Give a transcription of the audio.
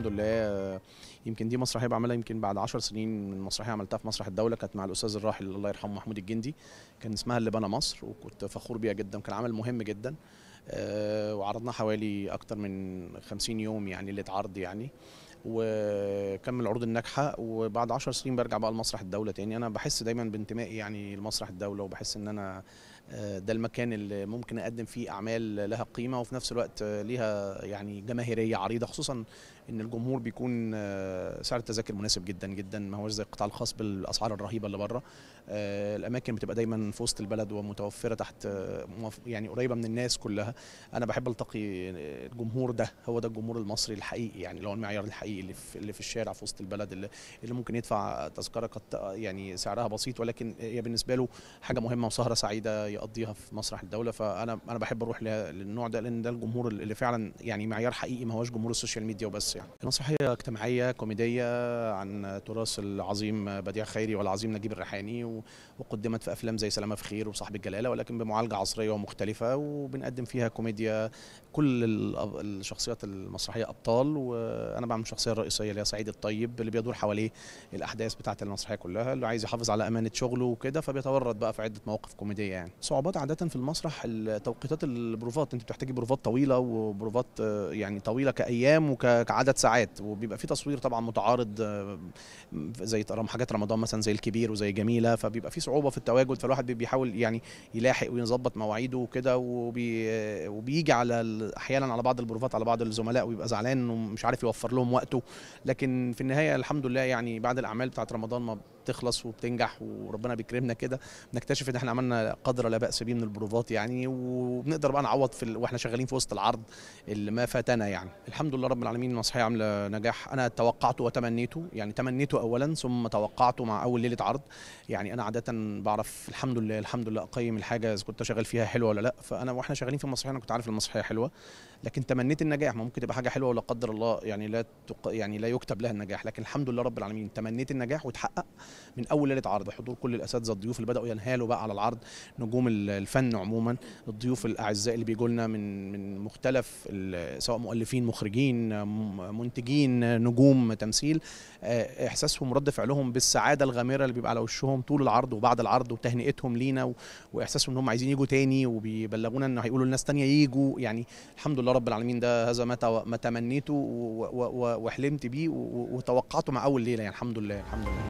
الحمد لله آه، يمكن دي مسرحيه بعملها يمكن بعد 10 سنين من مسرحيه عملتها في مسرح الدوله كانت مع الاستاذ الراحل الله يرحمه محمود الجندي كان اسمها اللي بنى مصر وكنت فخور بيها جدا كان عمل مهم جدا آه، وعرضناه حوالي اكتر من 50 يوم يعني اللي اتعرض يعني وكمل العروض الناجحه وبعد 10 سنين برجع بقى لمسرح الدوله تاني انا بحس دايما بانتمائي يعني لمسرح الدوله وبحس ان انا آه، ده المكان اللي ممكن اقدم فيه اعمال لها قيمه وفي نفس الوقت ليها يعني جماهيريه عريضه خصوصا ان الجمهور بيكون آه، سعر التذاكر مناسب جدا جدا ما هوش زي القطاع الخاص بالاسعار الرهيبه اللي بره آه، الاماكن بتبقى دايما في وسط البلد ومتوفره تحت يعني قريبه من الناس كلها انا بحب التقي الجمهور ده هو ده الجمهور المصري الحقيقي يعني اللي هو المعيار الحقيقي اللي في, اللي في الشارع في وسط البلد اللي, اللي ممكن يدفع تذكره قد يعني سعرها بسيط ولكن هي بالنسبه له حاجه مهمه وسهره سعيده يقضيها في مسرح الدوله فانا انا بحب اروح للنوع ده لان ده الجمهور اللي فعلا يعني معيار حقيقي ما هوش جمهور السوشيال ميديا وبس يعني المسرحيه اجتماعيه كوميديه عن تراث العظيم بديع خيري والعظيم نجيب الريحاني وقدمت في افلام زي سلامه في خير وصاحب الجلاله ولكن بمعالجه عصريه ومختلفه وبنقدم فيها كوميديا كل الشخصيات المسرحيه ابطال وانا بعمل الشخصيه الرئيسيه اللي هي سعيد الطيب اللي بيدور حواليه الاحداث بتاعه المسرحيه كلها اللي عايز يحافظ على امانه شغله وكده فبيتورط بقى في عده مواقف كوميديه يعني صعوبات عاده في المسرح التوقيتات البروفات انت بتحتاجي بروفات طويله وبروفات آه، يعني طويله كايام وكعدد ساعات وبيبقى في تصوير طبعا متعارض آه، زي حاجات رمضان مثلا زي الكبير وزي جميله فبيبقى في صعوبه في التواجد فالواحد بيحاول يعني يلاحق ويظبط مواعيده وكده وبيجي على احيانا على بعض البروفات على بعض الزملاء ويبقى زعلان ومش عارف يوفر لهم وقت وقته لكن في النهايه الحمد لله يعني بعد الاعمال بتاعت رمضان ما بتخلص وبتنجح وربنا بيكرمنا كده بنكتشف ان احنا عملنا قدر لا باس به من البروفات يعني وبنقدر بقى نعوض في ال... واحنا شغالين في وسط العرض اللي ما فاتنا يعني الحمد لله رب العالمين المسرحيه عامله نجاح انا توقعته وتمنيته يعني تمنيته اولا ثم توقعته مع اول ليله عرض يعني انا عاده بعرف الحمد لله الحمد لله اقيم الحاجه اذا كنت شغال فيها حلوه ولا لا فانا واحنا شغالين في المسرحيه انا كنت عارف المسرحيه حلوه لكن تمنيت النجاح ما ممكن تبقى حاجه حلوه ولا قدر الله يعني لا تق... يعني لا يكتب لها النجاح لكن الحمد لله رب العالمين تمنيت النجاح وتحقق من اول ليله عرض حضور كل الاساتذه الضيوف اللي بداوا ينهالوا بقى على العرض نجوم الفن عموما الضيوف الاعزاء اللي بيجوا لنا من من مختلف سواء مؤلفين مخرجين منتجين نجوم تمثيل آه، احساسهم رد فعلهم بالسعاده الغامره اللي بيبقى على وشهم طول العرض وبعد العرض وتهنئتهم لينا واحساسهم ان هم عايزين يجوا تاني وبيبلغونا ان هيقولوا لناس تانيه يجوا يعني الحمد لله رب العالمين ده هذا ما ما تمنيته وحلمت بيه وتوقعته مع اول ليله يعني الحمد لله الحمد لله